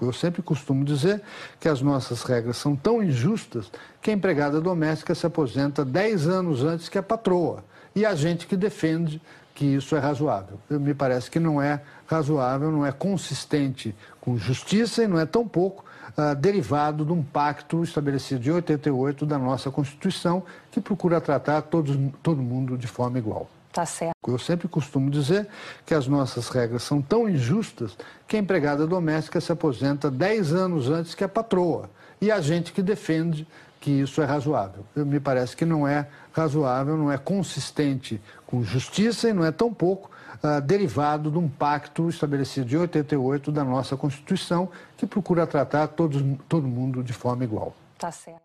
Eu sempre costumo dizer que as nossas regras são tão injustas que a empregada doméstica se aposenta 10 anos antes que a patroa. E a gente que defende que isso é razoável. Me parece que não é razoável, não é consistente com justiça e não é tão pouco ah, derivado de um pacto estabelecido em 88 da nossa Constituição, que procura tratar todos, todo mundo de forma igual. Tá certo. Eu sempre costumo dizer que as nossas regras são tão injustas que a empregada doméstica se aposenta 10 anos antes que a patroa. E a gente que defende que isso é razoável. Me parece que não é razoável, não é consistente com justiça e não é tão pouco ah, derivado de um pacto estabelecido em 88 da nossa Constituição, que procura tratar todos, todo mundo de forma igual. Tá certo.